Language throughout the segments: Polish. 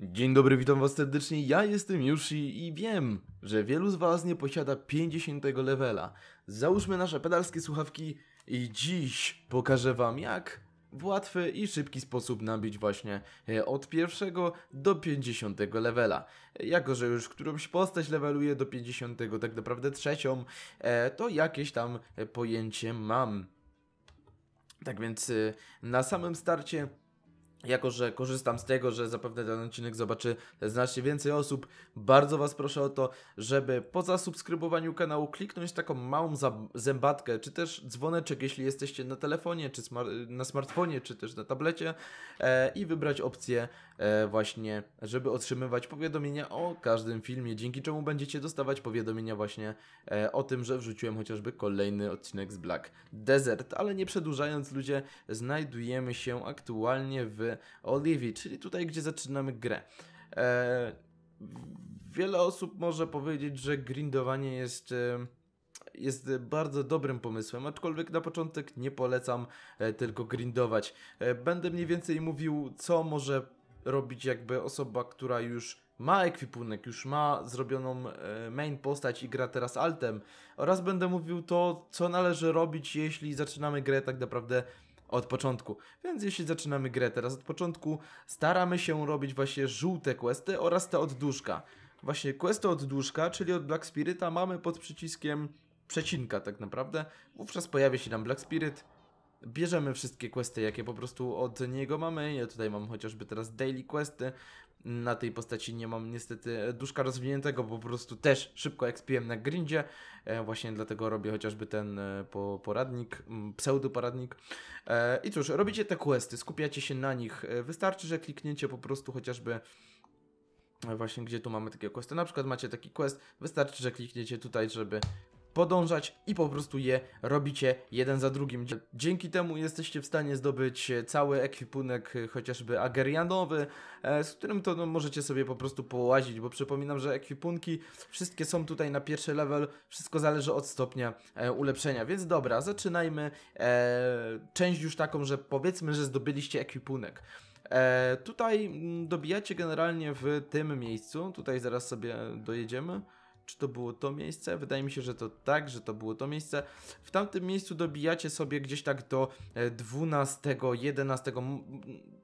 Dzień dobry, witam was serdecznie, ja jestem Yushi i wiem, że wielu z was nie posiada 50 levela. Załóżmy nasze pedalskie słuchawki i dziś pokażę wam jak w łatwy i szybki sposób nabić właśnie e, od pierwszego do 50 levela. Jako, że już którąś postać leveluje do 50, tak naprawdę trzecią, e, to jakieś tam pojęcie mam. Tak więc e, na samym starcie jako, że korzystam z tego, że zapewne ten odcinek zobaczy znacznie więcej osób, bardzo Was proszę o to, żeby po zasubskrybowaniu kanału kliknąć taką małą zębatkę, czy też dzwoneczek, jeśli jesteście na telefonie, czy smar na smartfonie, czy też na tablecie e, i wybrać opcję E, właśnie, żeby otrzymywać powiadomienia o każdym filmie, dzięki czemu będziecie dostawać powiadomienia właśnie e, o tym, że wrzuciłem chociażby kolejny odcinek z Black Desert. Ale nie przedłużając ludzie, znajdujemy się aktualnie w Oliwii, czyli tutaj, gdzie zaczynamy grę. E, wiele osób może powiedzieć, że grindowanie jest jest bardzo dobrym pomysłem, aczkolwiek na początek nie polecam tylko grindować. Będę mniej więcej mówił, co może robić jakby osoba, która już ma ekwipunek, już ma zrobioną e, main postać i gra teraz altem. Oraz będę mówił to, co należy robić, jeśli zaczynamy grę tak naprawdę od początku. Więc jeśli zaczynamy grę teraz od początku, staramy się robić właśnie żółte questy oraz te od duszka. Właśnie questy od duszka, czyli od Black Spirita mamy pod przyciskiem przecinka tak naprawdę. Wówczas pojawia się nam Black Spirit, bierzemy wszystkie questy, jakie po prostu od niego mamy. Ja tutaj mam chociażby teraz daily questy. Na tej postaci nie mam niestety duszka rozwiniętego, bo po prostu też szybko expiłem na grindzie. E, właśnie dlatego robię chociażby ten e, poradnik, pseudoporadnik. E, I cóż, robicie te questy, skupiacie się na nich. Wystarczy, że klikniecie po prostu chociażby właśnie gdzie tu mamy takie questy. Na przykład macie taki quest, wystarczy, że klikniecie tutaj, żeby podążać i po prostu je robicie jeden za drugim. Dzięki temu jesteście w stanie zdobyć cały ekwipunek e, chociażby agerianowy, e, z którym to no, możecie sobie po prostu połazić, bo przypominam, że ekwipunki wszystkie są tutaj na pierwszy level, wszystko zależy od stopnia e, ulepszenia, więc dobra, zaczynajmy część już taką, że powiedzmy, że zdobyliście ekwipunek. E, tutaj dobijacie generalnie w tym miejscu, tutaj zaraz sobie dojedziemy. Czy to było to miejsce? Wydaje mi się, że to tak, że to było to miejsce. W tamtym miejscu dobijacie sobie gdzieś tak do 12, e, 11,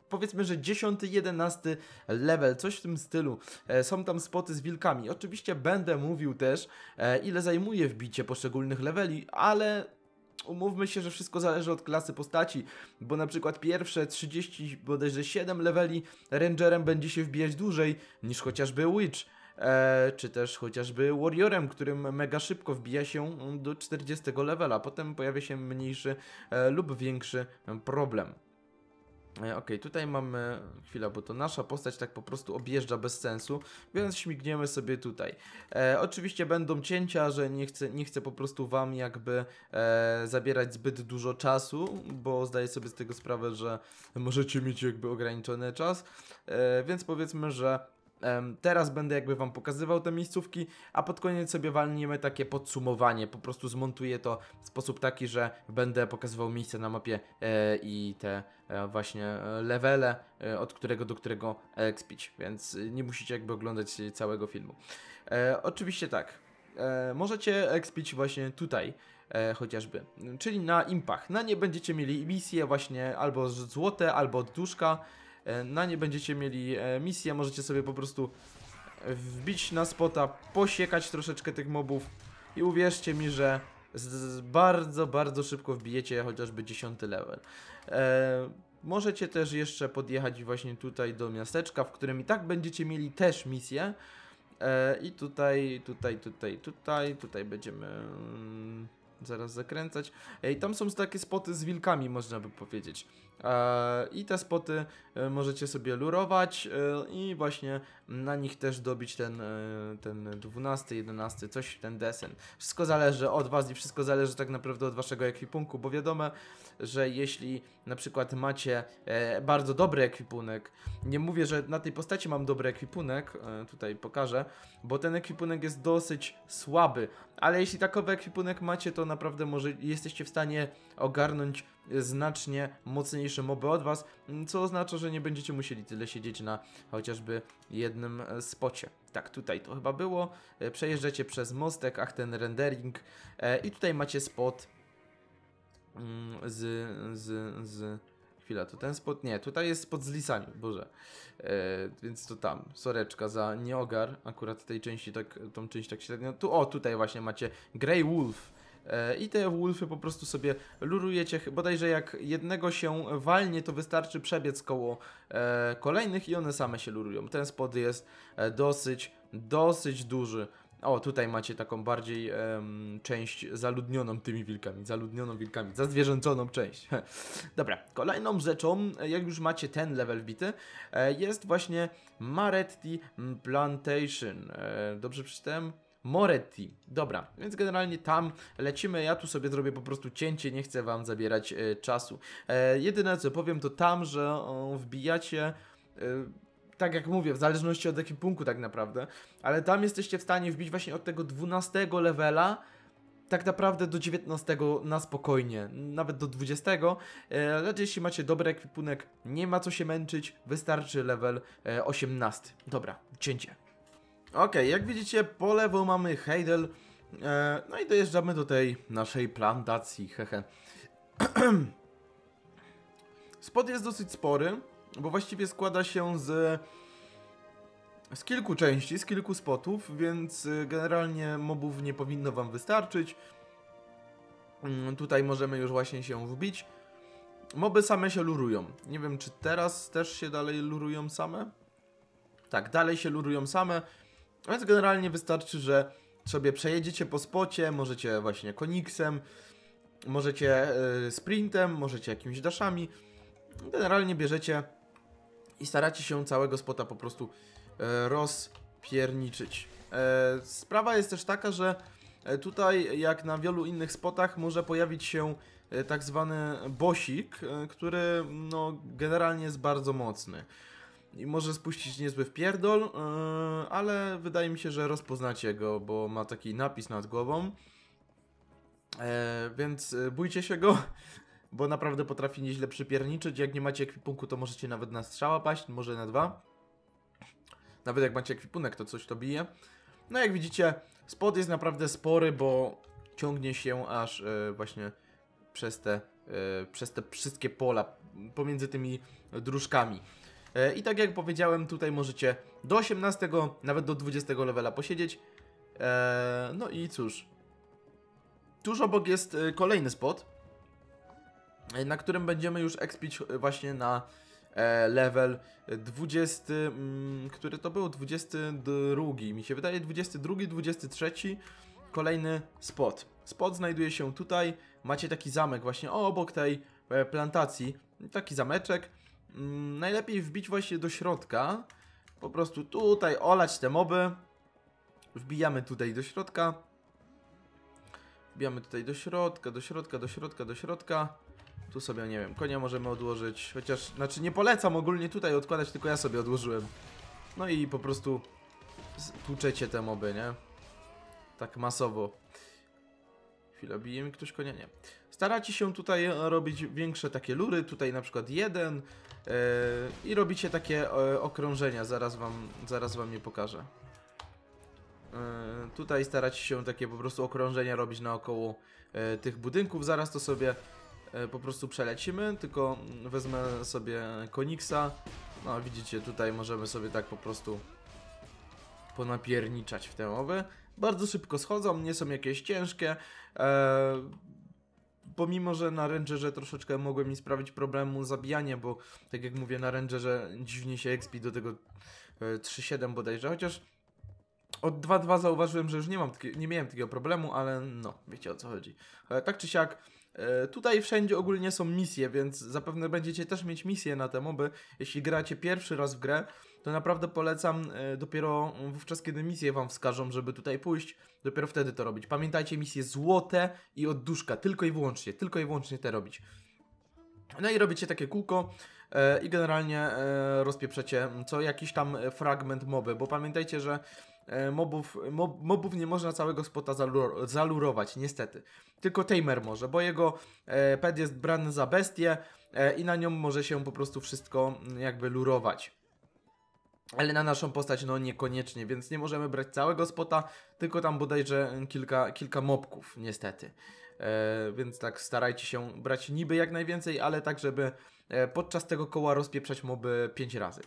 powiedzmy, że 10, 11 level, coś w tym stylu. E, są tam spoty z wilkami. Oczywiście będę mówił też, e, ile zajmuje wbicie poszczególnych leveli, ale umówmy się, że wszystko zależy od klasy postaci, bo na przykład pierwsze 30 bodajże 7 leveli rangerem będzie się wbijać dłużej niż chociażby Witch E, czy też chociażby Warriorem, którym mega szybko wbija się do 40 levela. Potem pojawia się mniejszy e, lub większy problem. E, ok, tutaj mamy, chwila, bo to nasza postać tak po prostu objeżdża bez sensu, więc śmigniemy sobie tutaj. E, oczywiście będą cięcia, że nie chcę, nie chcę po prostu Wam jakby e, zabierać zbyt dużo czasu, bo zdaję sobie z tego sprawę, że możecie mieć jakby ograniczony czas, e, więc powiedzmy, że Teraz będę jakby Wam pokazywał te miejscówki, a pod koniec sobie walniemy takie podsumowanie. Po prostu zmontuję to w sposób taki, że będę pokazywał miejsce na mapie e, i te e, właśnie e, levele, od którego do którego expić, więc nie musicie jakby oglądać całego filmu. Oczywiście tak, możecie expić właśnie tutaj, E, chociażby, czyli na impach. Na nie będziecie mieli misje właśnie albo złote, albo od duszka, E, na nie będziecie mieli e, misję, możecie sobie po prostu wbić na spota, posiekać troszeczkę tych mobów i uwierzcie mi, że bardzo, bardzo szybko wbijecie chociażby 10 level. E, możecie też jeszcze podjechać właśnie tutaj do miasteczka, w którym i tak będziecie mieli też misję. E, I tutaj, tutaj, tutaj, tutaj, tutaj będziemy... Mm, zaraz zakręcać. I tam są takie spoty z wilkami, można by powiedzieć. E, I te spoty e, możecie sobie lurować e, i właśnie na nich też dobić ten, ten 12, 11, coś, ten desen. Wszystko zależy od Was i wszystko zależy tak naprawdę od Waszego ekwipunku, bo wiadomo, że jeśli na przykład macie bardzo dobry ekwipunek, nie mówię, że na tej postaci mam dobry ekwipunek, tutaj pokażę, bo ten ekwipunek jest dosyć słaby, ale jeśli takowy ekwipunek macie, to naprawdę może jesteście w stanie ogarnąć znacznie mocniejsze moby od was, co oznacza, że nie będziecie musieli tyle siedzieć na chociażby jednym e, spocie. Tak, tutaj to chyba było. E, przejeżdżacie przez mostek, ach ten rendering e, i tutaj macie spot mm, z, z, z Chwila, to ten spod. Nie, tutaj jest spot zlisami, boże. E, więc to tam, soreczka za nieogar, akurat tej części, tak, tą część tak średnio. Tak, tu, o, tutaj właśnie macie Grey Wolf. E, I te wolfy po prostu sobie lurujecie, bodajże jak jednego się walnie, to wystarczy przebiec koło e, kolejnych i one same się lurują. Ten spod jest e, dosyć, dosyć duży. O, tutaj macie taką bardziej um, część zaludnioną tymi wilkami, zaludnioną wilkami, zazwierzęconą część. Dobra, kolejną rzeczą, jak już macie ten level wbity, e, jest właśnie Maretti Plantation. E, dobrze przeczytałem? Moretti. Dobra, więc generalnie tam lecimy. Ja tu sobie zrobię po prostu cięcie, nie chcę wam zabierać e, czasu. E, jedyne co powiem to tam, że o, wbijacie e, tak jak mówię, w zależności od ekipunku tak naprawdę, ale tam jesteście w stanie wbić właśnie od tego 12 levela tak naprawdę do 19 na spokojnie, nawet do 20, lecz jeśli macie dobry ekwipunek, nie ma co się męczyć, wystarczy level 18. E, Dobra, cięcie. Ok, jak widzicie po lewo mamy Heidel, e, no i dojeżdżamy do tej naszej plantacji, hehe. Spot jest dosyć spory, bo właściwie składa się z, z kilku części, z kilku spotów, więc y, generalnie mobów nie powinno wam wystarczyć. Mm, tutaj możemy już właśnie się wbić. Moby same się lurują. Nie wiem, czy teraz też się dalej lurują same? Tak, dalej się lurują same. Więc generalnie wystarczy, że sobie przejedziecie po spocie, możecie właśnie koniksem, możecie y, sprintem, możecie jakimiś daszami. Generalnie bierzecie i staracie się całego spota po prostu e, rozpierniczyć. E, sprawa jest też taka, że e, tutaj jak na wielu innych spotach może pojawić się tak zwany bosik, który no, generalnie jest bardzo mocny. I może spuścić niezły wpierdol, ale wydaje mi się, że rozpoznacie go, bo ma taki napis nad głową. więc bójcie się go, bo naprawdę potrafi nieźle przypierniczyć. Jak nie macie ekwipunku, to możecie nawet na strzała paść, może na dwa. Nawet jak macie ekwipunek, to coś to bije. No jak widzicie, spod jest naprawdę spory, bo ciągnie się aż e, właśnie przez te, e, przez te wszystkie pola, pomiędzy tymi dróżkami. E, I tak jak powiedziałem, tutaj możecie do 18, nawet do 20 levela posiedzieć. no i cóż, tuż obok jest kolejny spot, na którym będziemy już expić e, właśnie na e, level 20, mm, który to był 22, mi się wydaje 22, 23, kolejny spot. Spot znajduje się tutaj, macie taki zamek właśnie obok tej e, plantacji, taki zameczek. Mm, najlepiej wbić właśnie do środka, po prostu tutaj olać te moby. Wbijamy tutaj do środka. Wbijamy tutaj do środka, do środka, do środka, do środka. Tu sobie, nie wiem, konia możemy odłożyć. Chociaż, znaczy nie polecam ogólnie tutaj odkładać, tylko ja sobie odłożyłem. No i po prostu tłuczecie te moby, nie? Tak masowo. Chwilę, bije mi ktoś konia? Nie. Staracie się tutaj robić większe takie lury, tutaj na przykład jeden. Yy, I robicie takie yy, okrążenia, zaraz wam, zaraz wam je pokażę. Yy, tutaj staracie się takie po prostu okrążenia robić naokoło tych budynków. Zaraz to sobie E, po prostu przelecimy, tylko wezmę sobie Koniksa. No widzicie, tutaj możemy sobie tak po prostu ponapierniczać w te mowy. Bardzo szybko schodzą, nie są jakieś ciężkie. E, pomimo, że na Rangerze troszeczkę mogłem mi sprawić problemu zabijanie, bo tak jak mówię, na Rangerze dziwnie się XP do tego e, 3.7 bodajże, chociaż od 2.2 zauważyłem, że już nie, mam nie miałem takiego problemu, ale no, wiecie o co chodzi. E, tak czy siak, E, tutaj wszędzie ogólnie są misje, więc zapewne będziecie też mieć misje na te moby. Jeśli gracie pierwszy raz w grę, to naprawdę polecam e, dopiero wówczas, kiedy misje wam wskażą, żeby tutaj pójść, dopiero wtedy to robić. Pamiętajcie, misje złote i odduszka, tylko i wyłącznie, tylko i wyłącznie te robić. No i robicie takie kółko e, i generalnie e, rozpieprzecie co jakiś tam fragment moby, bo pamiętajcie, że E, mobów, mob, mobów nie można całego spota zalur, zalurować, niestety. Tylko Tamer może, bo jego e, ped jest brany za bestię e, i na nią może się po prostu wszystko mm, jakby lurować. Ale na naszą postać no niekoniecznie, więc nie możemy brać całego spota, tylko tam bodajże mm, kilka, kilka mobków, niestety. E, więc tak starajcie się brać niby jak najwięcej, ale tak, żeby e, podczas tego koła rozpieprzać moby 5 razy.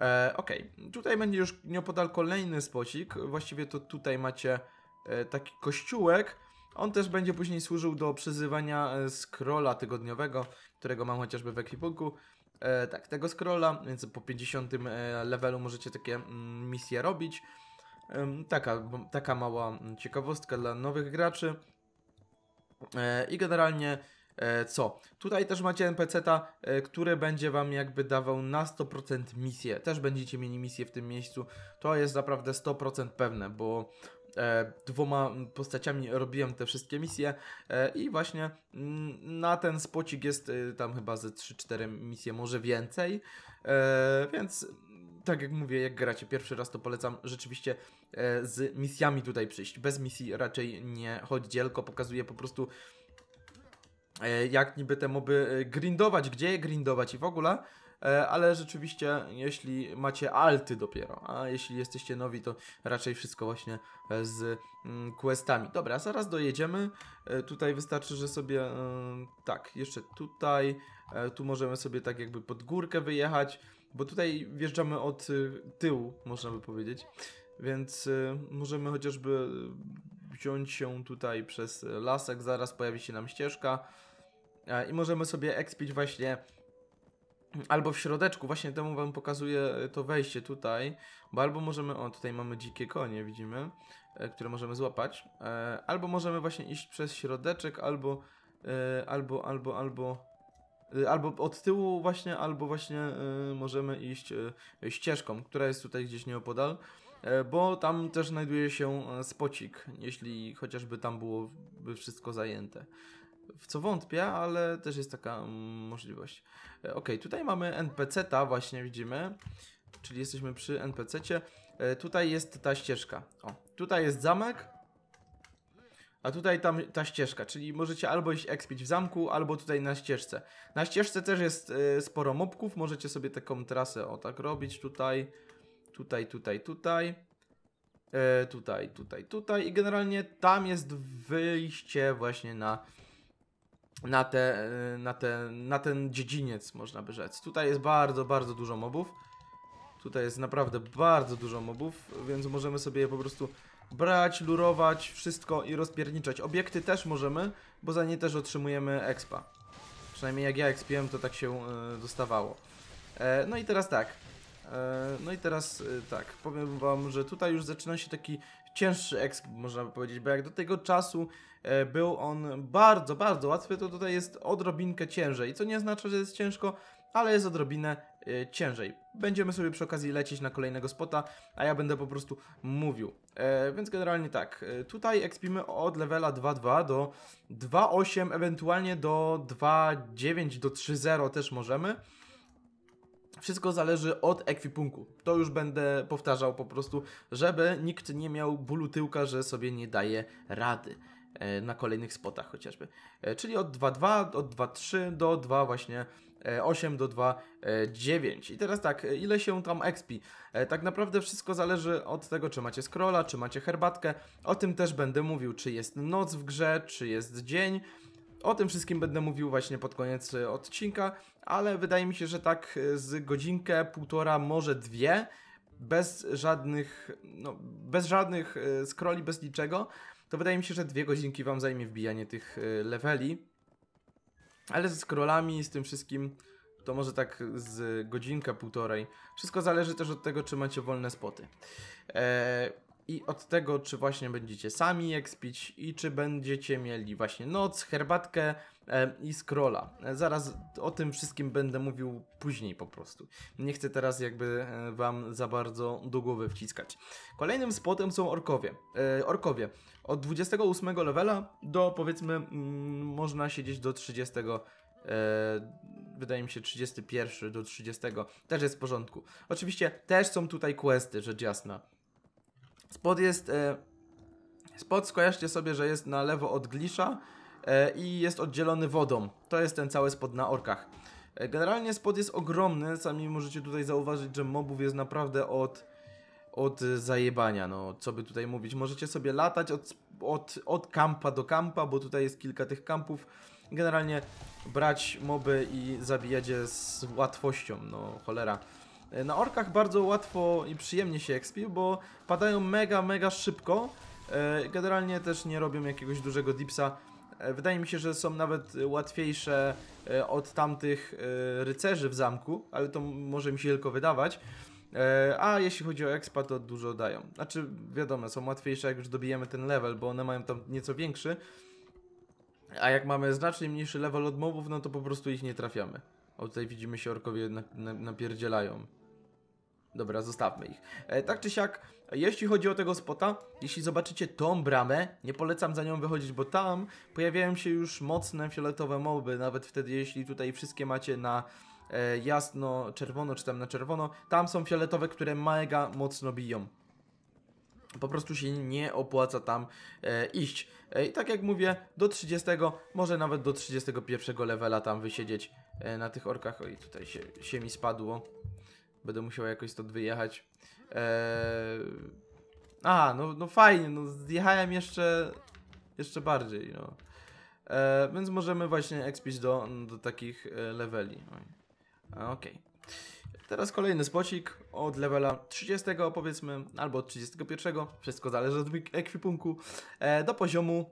E, ok, tutaj będzie już nieopodal kolejny spocik. Właściwie to tutaj macie e, taki kościółek. On też będzie później służył do przyzywania e, scrolla tygodniowego, którego mam chociażby w ekwipunku. E, tak, tego scrolla, więc po 50 e, levelu możecie takie mm, misje robić. E, taka, taka mała ciekawostka dla nowych graczy. E, I generalnie E, co? Tutaj też macie NPC-ta, e, który będzie Wam jakby dawał na 100% misję. Też będziecie mieli misję w tym miejscu. To jest naprawdę 100% pewne, bo e, dwoma postaciami robiłem te wszystkie misje i właśnie mm, na ten spocik jest tam chyba ze 3-4 misje, może więcej, więc tak jak mówię, jak gracie pierwszy raz, to polecam rzeczywiście z misjami tutaj przyjść. Bez misji raczej nie chodź dzielko. pokazuję po prostu E, jak niby te moby e, grindować, gdzie je grindować i w ogóle. E, ale rzeczywiście, jeśli macie alty dopiero, a jeśli jesteście nowi, to raczej wszystko właśnie z mm, questami. Dobra, zaraz dojedziemy. Tutaj wystarczy, że sobie... Tak, jeszcze tutaj. Tu możemy sobie tak jakby pod górkę wyjechać, bo tutaj wjeżdżamy od tyłu, można by powiedzieć. Więc możemy chociażby wziąć się tutaj przez lasek, zaraz pojawi się nam ścieżka e, i możemy sobie expić właśnie albo w środeczku, właśnie temu wam pokazuję to wejście tutaj, bo albo możemy, o tutaj mamy dzikie konie, widzimy, e, które możemy złapać, e, albo możemy właśnie iść przez środeczek, albo, albo, albo, albo, albo od tyłu właśnie, albo właśnie możemy iść ścieżką, która jest tutaj gdzieś nieopodal, E, bo tam też znajduje się e, spocik, jeśli chociażby tam byłoby wszystko zajęte. W co wątpię, ale też jest taka mm, możliwość. E, ok, tutaj mamy NPC-ta, właśnie widzimy, czyli jesteśmy przy NPC-cie. Tutaj jest ta ścieżka. O, tutaj jest zamek, a tutaj tam ta ścieżka, czyli możecie albo iść ekspić w zamku, albo tutaj na ścieżce. Na ścieżce też jest sporo mopków, możecie sobie taką trasę o tak robić tutaj tutaj, tutaj, tutaj, e, tutaj, tutaj, tutaj i generalnie tam jest wyjście właśnie na, na, te, e, na, te, na ten dziedziniec, można by rzec. Tutaj jest bardzo, bardzo dużo mobów. Tutaj jest naprawdę bardzo dużo mobów, więc możemy sobie je po prostu brać, lurować, wszystko i rozpierniczać. Obiekty też możemy, bo za nie też otrzymujemy expa. Przynajmniej jak ja expiłem, to tak się e, dostawało. E, no i teraz tak. E, no i teraz e, tak, powiem wam, że tutaj już zaczyna się taki cięższy exp, można by powiedzieć, bo jak do tego czasu e, był on bardzo, bardzo łatwy, to tutaj jest odrobinkę ciężej, co nie znaczy, że jest ciężko, ale jest odrobinę ciężej. Będziemy sobie przy okazji lecieć na kolejnego spota, a ja będę po prostu mówił. więc generalnie tak, tutaj expimy od levela 2.2 do 2.8, ewentualnie do 2.9, do 3.0 też możemy. Wszystko zależy od ekwipunku. To już będę powtarzał po prostu, żeby nikt nie miał bólu tyłka, że sobie nie daje rady e, na kolejnych spotach chociażby. E, czyli od 2.2, od 2.3 do 2 właśnie 8 e, do 2.9. I teraz tak, ile się tam expi? Tak naprawdę wszystko zależy od tego, czy macie scrolla, czy macie herbatkę. O tym też będę mówił, czy jest noc w grze, czy jest dzień. O tym wszystkim będę mówił właśnie pod koniec e, odcinka, ale wydaje mi się, że tak e, z godzinkę, półtora, może dwie, bez żadnych, no, bez żadnych e, scrolli, bez niczego, to wydaje mi się, że dwie godzinki wam zajmie wbijanie tych leveli. Ale ze scrollami, z tym wszystkim, to może tak z godzinka, półtorej. Wszystko zależy też od tego, czy macie wolne spoty. Eee, i od tego, czy właśnie będziecie sami spić i czy będziecie mieli właśnie noc, herbatkę e, i scrolla. E, zaraz o tym wszystkim będę mówił później po prostu. Nie chcę teraz jakby e, wam za bardzo do głowy wciskać. Kolejnym spotem są orkowie. E, orkowie. Od 28 levela do powiedzmy mm, można siedzieć do 30 e, wydaje mi się 31 do 30, też jest w porządku. Oczywiście też są tutaj questy, rzecz jasna. Spod jest... E, spod skojarzcie sobie, że jest na lewo od glisza e, i jest oddzielony wodą. To jest ten cały spod na orkach. E, generalnie spod jest ogromny, sami możecie tutaj zauważyć, że mobów jest naprawdę od, od zajebania, no co by tutaj mówić. Możecie sobie latać od, od, od kampa do kampa, bo tutaj jest kilka tych kampów. Generalnie brać moby i zabijać je z łatwością, no cholera. Na orkach bardzo łatwo i przyjemnie się XP, bo padają mega, mega szybko. E, generalnie też nie robią jakiegoś dużego dipsa. E, wydaje mi się, że są nawet łatwiejsze e, od tamtych rycerzy w zamku, ale to może mi się tylko wydawać. A jeśli chodzi o expa, to dużo dają. Znaczy, wiadomo, są łatwiejsze jak już dobijemy ten level, bo one mają tam nieco większy. A jak mamy znacznie mniejszy level od mobów, no to po prostu ich nie trafiamy. O, tutaj widzimy, się orkowie napierdzielają. Dobra, zostawmy ich. E, tak czy siak, jeśli chodzi o tego spota, jeśli zobaczycie tą bramę, nie polecam za nią wychodzić, bo tam pojawiają się już mocne fioletowe moby, nawet wtedy, jeśli tutaj wszystkie macie na e, jasno, czerwono, czy tam na czerwono, tam są fioletowe, które mega mocno biją. Po prostu się nie opłaca tam e, iść. E, I tak jak mówię, do 30, może nawet do 31 levela tam wysiedzieć e, na tych orkach. Oj, tutaj się, się mi spadło. Będę musiał jakoś stąd wyjechać. Eee... A, no, no fajnie, no zjechałem jeszcze, jeszcze bardziej, no. Eee, więc możemy właśnie expić do, do takich e, leveli. Okej. Okay. Teraz kolejny spocik od levela 30 powiedzmy, albo od 31, wszystko zależy od ekwipunku, eee, do poziomu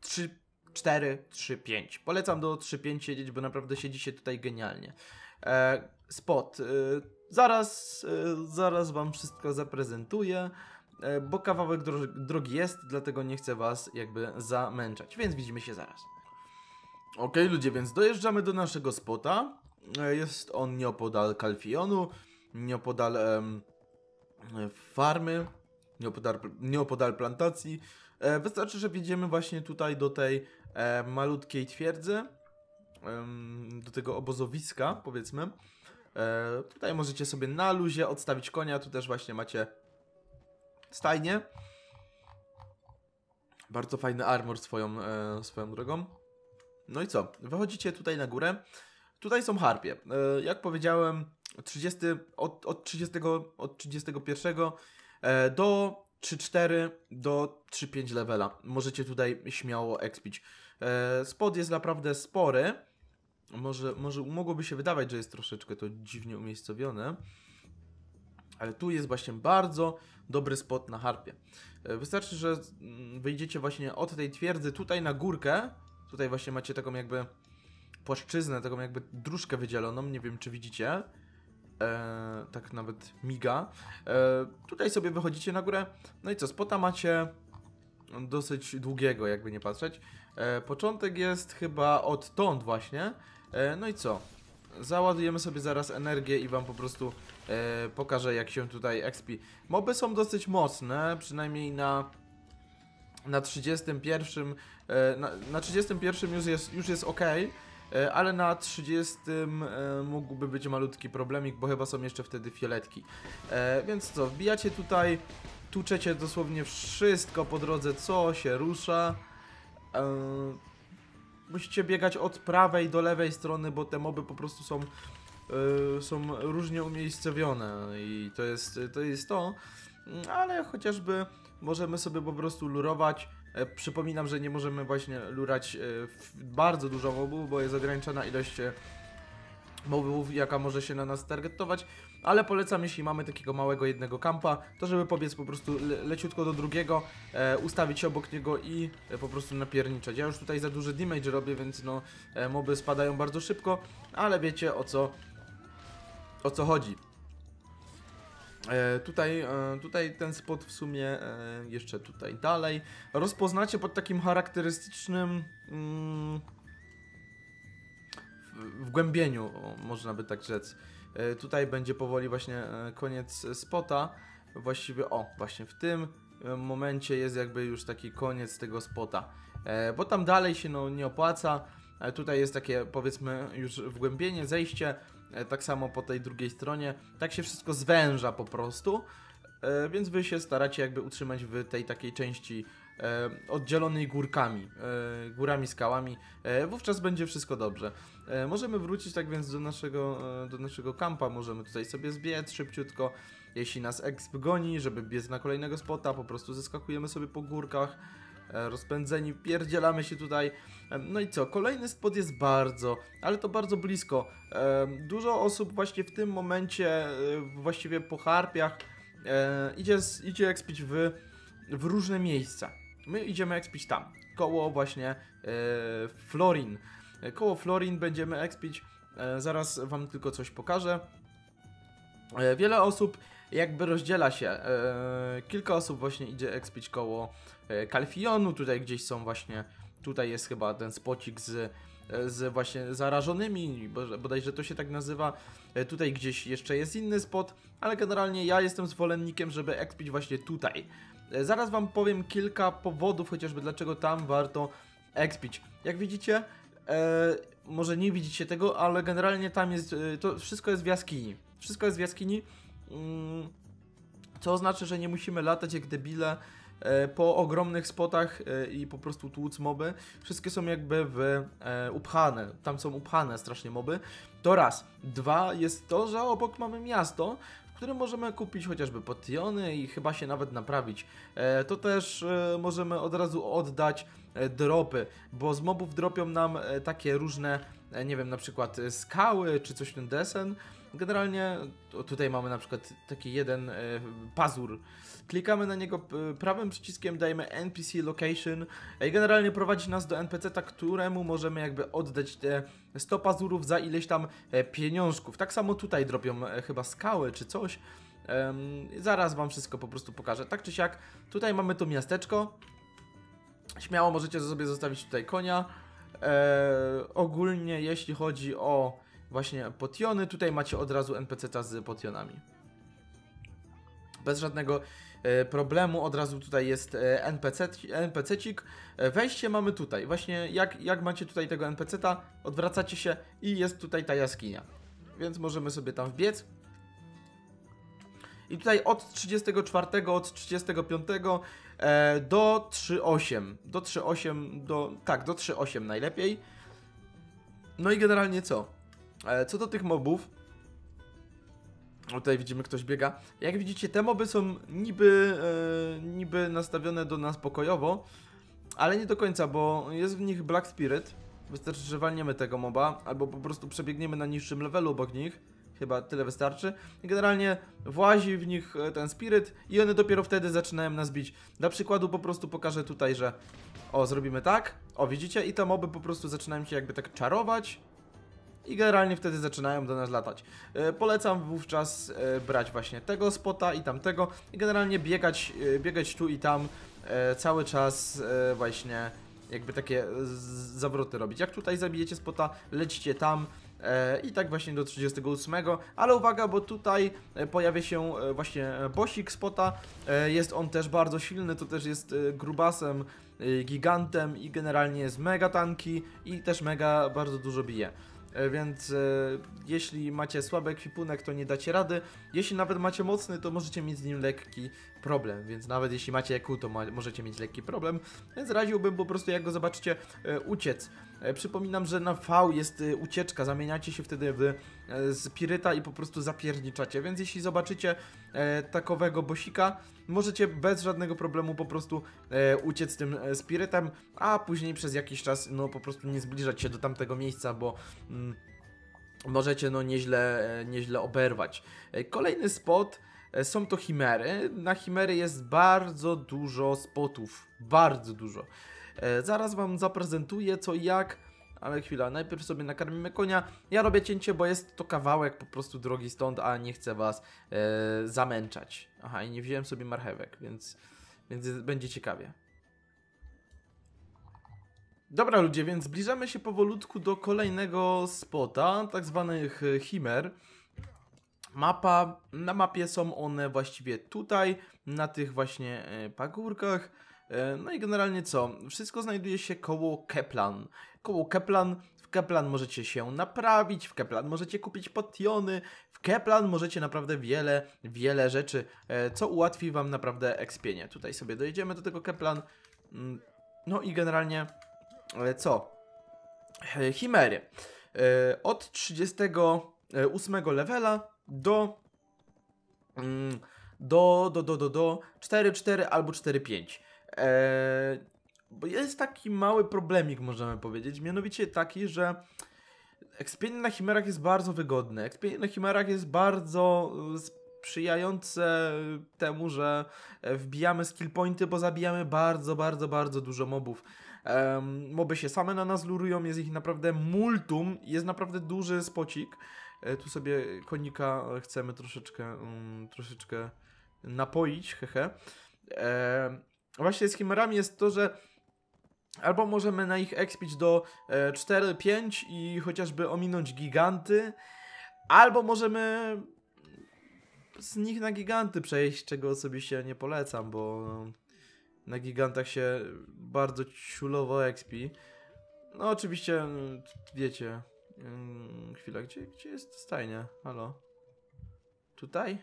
3, 4, 3, 5. Polecam do 3, 5 siedzieć, bo naprawdę siedzi się tutaj genialnie. Eee, spot. Y, Zaraz, e, zaraz wam wszystko zaprezentuję, e, bo kawałek drogi jest, dlatego nie chcę was jakby zamęczać, więc widzimy się zaraz. Ok, ludzie, więc dojeżdżamy do naszego spota. E, jest on nieopodal Kalfionu, nieopodal em, farmy, nieopodal, nieopodal plantacji. E, wystarczy, że wjedziemy właśnie tutaj do tej e, malutkiej twierdzy, em, do tego obozowiska, powiedzmy. E, tutaj możecie sobie na luzie odstawić konia, tu też właśnie macie stajnie. Bardzo fajny armor swoją, e, swoją drogą. No i co? Wychodzicie tutaj na górę. Tutaj są harpie. E, jak powiedziałem, 30, od, od, 30, od 31 do 3-4 do 3-5 levela. Możecie tutaj śmiało expić. spod jest naprawdę spory może, może mogłoby się wydawać, że jest troszeczkę to dziwnie umiejscowione, ale tu jest właśnie bardzo dobry spot na harpie. E, wystarczy, że mm, wyjdziecie właśnie od tej twierdzy tutaj na górkę, tutaj właśnie macie taką jakby płaszczyznę, taką jakby dróżkę wydzieloną, nie wiem czy widzicie, e, tak nawet miga. E, tutaj sobie wychodzicie na górę, no i co, spota macie dosyć długiego, jakby nie patrzeć. Początek jest chyba odtąd właśnie, E, no i co? Załadujemy sobie zaraz energię i wam po prostu e, pokażę jak się tutaj XP. Moby są dosyć mocne, przynajmniej na na 31 e, na, na 31 już jest, już jest ok, e, ale na 30 e, mógłby być malutki problemik, bo chyba są jeszcze wtedy fioletki. Więc co, wbijacie tutaj, tuczecie dosłownie wszystko po drodze, co się rusza musicie biegać od prawej do lewej strony, bo te moby po prostu są, yy, są różnie umiejscowione i to jest, to jest to. Ale chociażby możemy sobie po prostu lurować. E, przypominam, że nie możemy właśnie lurać e, bardzo dużo mobów, bo jest ograniczona ilość e, mobów, jaka może się na nas targetować ale polecam, jeśli mamy takiego małego jednego kampa, to żeby pobiec po prostu le leciutko do drugiego, e, ustawić się obok niego i e, po prostu napierniczać. Ja już tutaj za duży damage robię, więc no e, moby spadają bardzo szybko, ale wiecie o co, o co chodzi. E, tutaj, e, tutaj ten spot w sumie e, jeszcze tutaj dalej rozpoznacie pod takim charakterystycznym mm, wgłębieniu, można by tak rzec. E, tutaj będzie powoli właśnie e, koniec spota. Właściwie, o, właśnie w tym e, momencie jest jakby już taki koniec tego spota. Bo tam dalej się no, nie opłaca. Tutaj jest takie powiedzmy już wgłębienie, zejście. Tak samo po tej drugiej stronie. Tak się wszystko zwęża po prostu. Więc wy się staracie jakby utrzymać w tej takiej części E, oddzielonej górkami, e, górami, skałami. E, wówczas będzie wszystko dobrze. Możemy wrócić tak więc do naszego, do naszego kampa, możemy tutaj sobie zbiec szybciutko. Jeśli nas exp goni, żeby biec na kolejnego spota, po prostu zeskakujemy sobie po górkach rozpędzeni, pierdzielamy się tutaj. No i co, kolejny spot jest bardzo, ale to bardzo blisko. Dużo osób właśnie w tym momencie, właściwie po harpiach, idzie, idzie expić w, w różne miejsca. My idziemy ekspić tam, koło właśnie e, Florin. Koło Florin będziemy ekspić, e, zaraz wam tylko coś pokażę. E, wiele osób jakby rozdziela się. Kilka osób właśnie idzie ekspić koło Kalfionu, tutaj gdzieś są właśnie, tutaj jest chyba ten spocik z, z właśnie zarażonymi, bodajże to się tak nazywa. Tutaj gdzieś jeszcze jest inny spot, ale generalnie ja jestem zwolennikiem, żeby ekspić właśnie tutaj. Zaraz wam powiem kilka powodów chociażby dlaczego tam warto expić. Jak widzicie, e, może nie widzicie tego, ale generalnie tam jest, e, to wszystko jest w jaskini. Wszystko jest w jaskini, mm, co oznacza, że nie musimy latać jak debile E, po ogromnych spotach e, i po prostu tłuc moby. Wszystkie są jakby w e, upchane, tam są upchane strasznie moby. To raz. Dwa jest to, że obok mamy miasto, w którym możemy kupić chociażby potiony i chyba się nawet naprawić. To też możemy od razu oddać dropy, bo z mobów dropią nam takie różne, nie wiem, na przykład skały czy coś ten desen Generalnie tutaj mamy na przykład taki jeden e, pazur. Klikamy na niego prawym przyciskiem, dajemy NPC Location i generalnie prowadzi nas do NPC-ta, któremu możemy jakby oddać te 100 pazurów za ileś tam e, pieniążków. Tak samo tutaj dropią e, chyba skały czy coś. zaraz wam wszystko po prostu pokażę. Tak czy siak, tutaj mamy to miasteczko. Śmiało możecie sobie zostawić tutaj konia. ogólnie jeśli chodzi o właśnie potiony. Tutaj macie od razu NPC-ta z potionami. Bez żadnego e, problemu od razu tutaj jest e, NPC, NPC-cik. E, wejście mamy tutaj. Właśnie jak, jak macie tutaj tego NPC-ta, odwracacie się i jest tutaj ta jaskinia. Więc możemy sobie tam wbiec. I tutaj od 34, od 35 e, do 3.8. Do 3.8, do, tak, do 3.8 najlepiej. No i generalnie co? E, co do tych mobów, tutaj widzimy ktoś biega. Jak widzicie, te moby są niby, e, niby nastawione do nas pokojowo, ale nie do końca, bo jest w nich Black Spirit. Wystarczy, że walniemy tego moba, albo po prostu przebiegniemy na niższym levelu obok nich. Chyba tyle wystarczy. I generalnie włazi w nich e, ten spirit i one dopiero wtedy zaczynają nas bić. Dla przykładu po prostu pokażę tutaj, że o, zrobimy tak. O, widzicie? I te moby po prostu zaczynają się jakby tak czarować i generalnie wtedy zaczynają do nas latać. E, polecam wówczas e, brać właśnie tego spota i tamtego i generalnie biegać, e, biegać tu i tam cały czas właśnie jakby takie zawroty robić. Jak tutaj zabijecie spota, lecicie tam, i tak właśnie do 38, ale uwaga, bo tutaj pojawia się właśnie bosik spota, jest on też bardzo silny, to też jest grubasem, gigantem i generalnie jest mega tanki i też mega bardzo dużo bije. E, więc e, jeśli macie słaby ekwipunek, to nie dacie rady. Jeśli nawet macie mocny, to możecie mieć z nim lekki problem, więc nawet jeśli macie EQ, to ma możecie mieć lekki problem, więc radziłbym po prostu jak go zobaczycie e, uciec. E, przypominam, że na V jest y, ucieczka, zamieniacie się wtedy w spiryta e, i po prostu zapierniczacie, więc jeśli zobaczycie e, takowego bosika, możecie bez żadnego problemu po prostu uciec tym spirytem, a później przez jakiś czas no po prostu nie zbliżać się do tamtego miejsca, bo... Mm, możecie no nieźle, nieźle oberwać. Kolejny spot są to chimery. Na chimery jest bardzo dużo spotów, bardzo dużo. E, zaraz Wam zaprezentuję co i jak, ale chwila, najpierw sobie nakarmimy konia. Ja robię cięcie, bo jest to kawałek po prostu drogi stąd, a nie chcę Was e, zamęczać. Aha, i nie wziąłem sobie marchewek, więc, więc będzie ciekawie. Dobra ludzie, więc zbliżamy się powolutku do kolejnego spota, tak zwanych e, himer. Mapa, na mapie są one właściwie tutaj, na tych właśnie pagórkach. E, no i generalnie co? Wszystko znajduje się koło Keplan. Koło Keplan, w Keplan możecie się naprawić, w Keplan możecie kupić potiony, w Keplan możecie naprawdę wiele, wiele rzeczy, e, co ułatwi wam naprawdę ekspienie. Tutaj sobie dojedziemy do tego Keplan. Mm, no i generalnie e, co? Chimery. Od 38 levela mm, do do, do, do, do, do 4, 4 albo 4, 5. Eee, bo jest taki mały problemik, możemy powiedzieć, mianowicie taki, że Expienie na Chimerach jest bardzo wygodne. Expienie na Chimerach jest bardzo e, sprzyjające temu, że e, wbijamy skill pointy, bo zabijamy bardzo, bardzo, bardzo dużo mobów. Um, moby się same na nas lurują, jest ich naprawdę multum, jest naprawdę duży spocik. E, tu sobie konika chcemy troszeczkę, um, troszeczkę napoić, hehe. Um, właśnie z Himerami jest to, że Albo możemy na ich expić do 4-5 e, i chociażby ominąć giganty, albo możemy z nich na giganty przejść, czego osobiście nie polecam, bo na gigantach się bardzo ciulowo expi. No oczywiście, mm, wiecie, mm, chwila, gdzie, gdzie jest stajnia? Halo? Tutaj?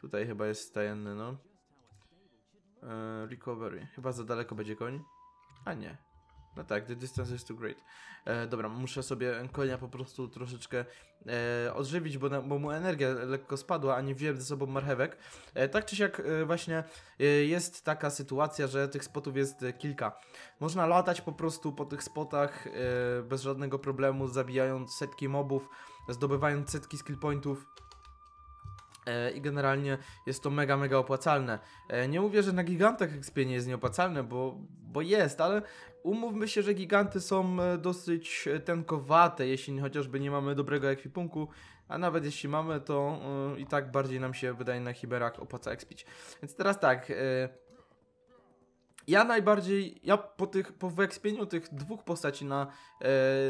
Tutaj chyba jest stajenny, no. E, recovery. Chyba za daleko będzie koń. A nie. No tak, the distance is too great. E, dobra, muszę sobie konia po prostu troszeczkę e, odżywić, bo, na, bo mu energia lekko spadła, a nie wziąłem ze sobą marchewek. E, tak czy siak właśnie jest taka sytuacja, że tych spotów jest e, kilka. Można latać po prostu po tych spotach bez żadnego problemu, zabijając setki mobów, zdobywając setki skill pointów. E, I generalnie jest to mega, mega opłacalne. E, nie mówię, że na gigantach XP nie jest nieopłacalne, bo, bo jest, ale umówmy się, że giganty są e, dosyć tenkowate, jeśli chociażby nie mamy dobrego ekwipunku, a nawet jeśli mamy, to i tak bardziej nam się wydaje na hiberach opłaca expić. Więc teraz tak, ja najbardziej, ja po, tych, po wyekspieniu tych dwóch postaci na,